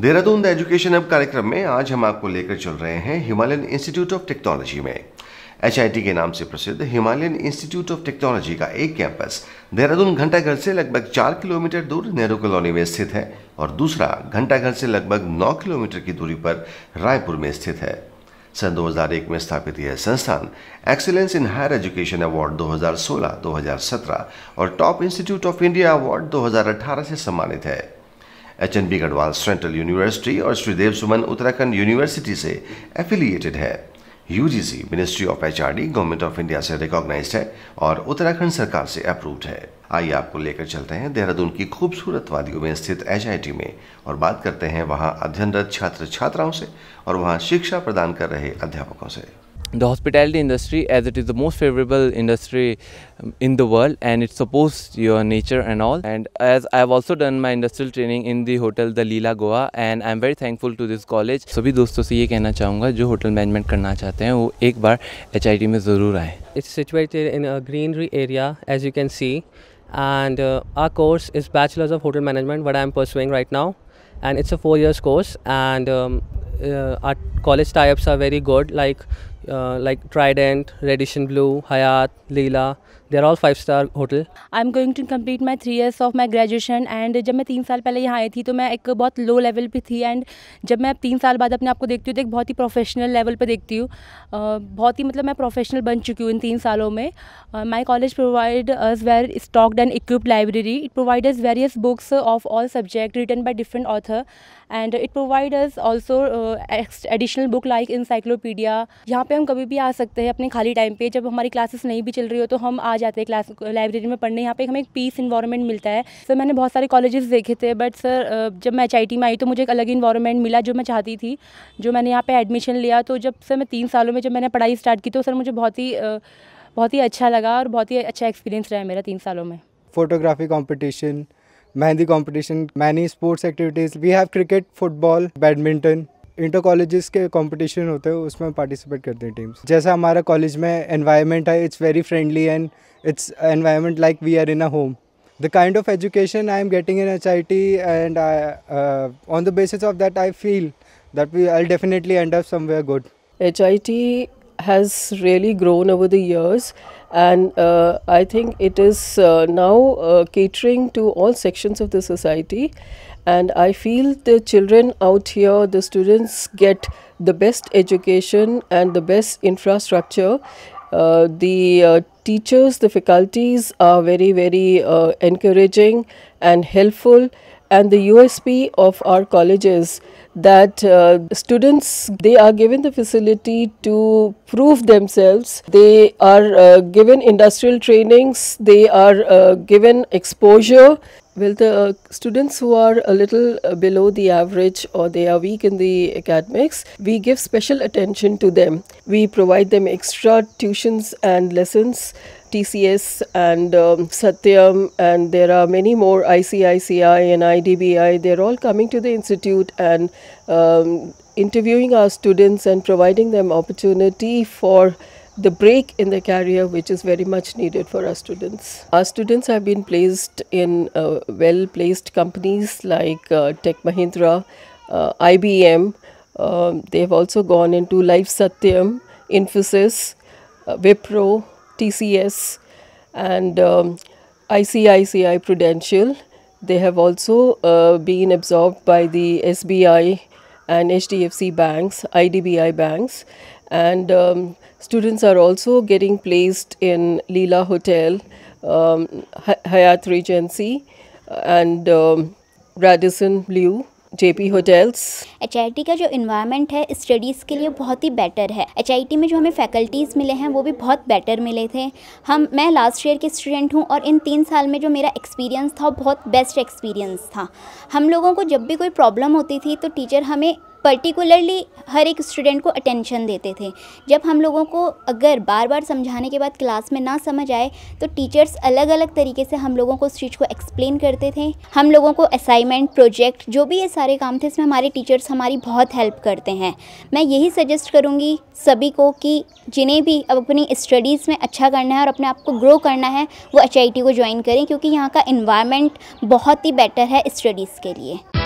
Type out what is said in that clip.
Dehradun the education अब कार्यक्रम में आज हम आपको लेकर चल रहे हैं हिमालयन इंस्टीट्यूट ऑफ टेक्नोलॉजी में एच के नाम से प्रसिद्ध हिमालयन इंस्टीट्यूट ऑफ टेक्नोलॉजी का एक कैंपस देहरादून घंटाघर से लगभग चार किलोमीटर दूर नेहरू कॉलोनी में स्थित है और दूसरा घंटाघर से लगभग नौ किलोमीटर की दूरी पर रायपुर में स्थित है सन 2001 में स्थापित यह संस्थान excellence in higher education award 2016, 2017 और top institute of India award 2018 से सम्मानित है H N B Garhwal central university और श्री देव सुमन उत्तराखंड यूनिवर्सिटी से एफिलिएटेड है UGC ministry of H government of India से रिकॉग्नाइज है और उत्तराखंड सरकार से अप्रूव्ड है आइए आपको लेकर चलते हैं देहरादून की खूबसूरत वादियों में स्थित एच में और बात करते हैं वहाँ अध्ययनरत छात्र छात्राओं से और वहाँ शिक्षा प्रदान कर रहे अध्यापकों से the hospitality industry as it is the most favorable industry um, in the world and it supports your nature and all and as i have also done my industrial training in the hotel the leela goa and i am very thankful to this college सभी दोस्तों से ये कहना चाहूँगा जो hotel management करना चाहते हैं वो एक बार एच में ज़रूर आए it's situated in a greenery area as you can see and our course is bachelors of hotel management what I am pursuing right now and it's a four years course and our college tie-ups are very good like uh, like Trident, Reddish and Blue, Hayat, Leela. They are all five star hotel I am going to complete my three years of my graduation and जब मैं तीन साल पहले यहाँ आई थी तो मैं एक बहुत लो लेवल पर थी एंड जब मैं तीन साल बाद अपने आपको देखती हूँ तो एक बहुत ही प्रोफेशनल लेवल पर देखती हूँ बहुत ही मतलब मैं प्रोफेशनल बन चुकी हूँ इन तीन सालों में my college provide us well stocked and equipped library it provide us various books of all subject written by different author and it provide us also additional book like encyclopedia यहाँ पे हम कभी भी आ सकते हैं अपने खाली टाइम पर जब हमारी क्लासेस नहीं भी चल रही हो तो हम आज जाते हैं क्लास लाइब्रेरी में पढ़ने यहाँ पे हमें एक पीस इन्वायरमेंट मिलता है सर मैंने बहुत सारे कॉलेजेस देखे थे बट सर जब मैं एच में आई तो मुझे एक अलग इन्वायरमेंट मिला जो मैं चाहती थी जो मैंने यहाँ पर एडमिशन लिया तो जब सर मैं तीन सालों में जब मैंने पढ़ाई स्टार्ट की तो सर मुझे बहुत ही बहुत ही अच्छा लगा और बहुत ही अच्छा एक्सपीरियंस रहा मेरा तीन सालों में photography competition mehndi competition many sports activities we have cricket football badminton inter college के कॉम्पिटिशन होते हैं उसमें पार्टिसिपेट करते हैं टीम्स जैसा हमारा कॉलेज में एनवायरमेंट है it's very friendly and it's environment like we are in a home the kind of education I am getting in H I T and on the basis of that I feel that we I definitely end up somewhere good H I T has really grown over the years and I think it is now uh, to all sections of the society and I feel the children out here, the students get the best education and the best infrastructure. Uh, the uh, teachers, the faculties are very, very uh, encouraging and helpful. And the USP of our colleges that uh, students they are given the facility to prove themselves they are uh, given industrial trainings they are uh, given exposure well the uh, students who are a little uh, below the average or they are weak in the academics we give special attention to them we provide them extra tuitions and lessons TCS and um, Satyam, and there are many more ICICI and IDBI. They're all coming to the institute and um, interviewing our students and providing them opportunity for the break in the career which is very much needed for our students. Our students have been placed in uh, well placed companies like uh, Tech Mahindra, uh, IBM, um, they have also gone into Life Satyam, Infosys, uh, Wipro, TCS and um, ICICI Prudential. They have also uh, been absorbed by the SBI and HDFC banks, IDBI banks. And um, students are also getting placed in Leela Hotel, um, Hyatt Regency, and um, Radisson Blue JP hotels H का जो environment है studies के लिए बहुत ही better है H में जो हमें फैकल्टीज़ मिले हैं वो भी बहुत बेटर मिले थे हम मैं लास्ट ईयर के स्टूडेंट हूँ और इन तीन साल में जो मेरा एक्सपीरियंस था बहुत बेस्ट एक्सपीरियंस था हम लोगों को जब भी कोई प्रॉब्लम होती थी तो टीचर हमें पर्टिकुलरली हर एक स्टूडेंट को अटेंशन देते थे जब हम लोगों को अगर बार बार समझाने के बाद क्लास में ना समझ आए तो टीचर्स अलग अलग तरीके से हम लोगों को उस चीज़ को एक्सप्लेन करते थे हम लोगों को असाइनमेंट प्रोजेक्ट जो भी ये सारे काम थे इसमें हमारे टीचर्स हमारी बहुत हेल्प करते हैं मैं यही सजेस्ट करूँगी सभी को कि जिन्हें भी अब अपनी स्टडीज़ में अच्छा करना है और अपने आप को ग्रो करना है वो एच को ज्वाइन करें क्योंकि यहाँ का इन्वायरमेंट बहुत ही बेटर है स्टडीज़ के लिए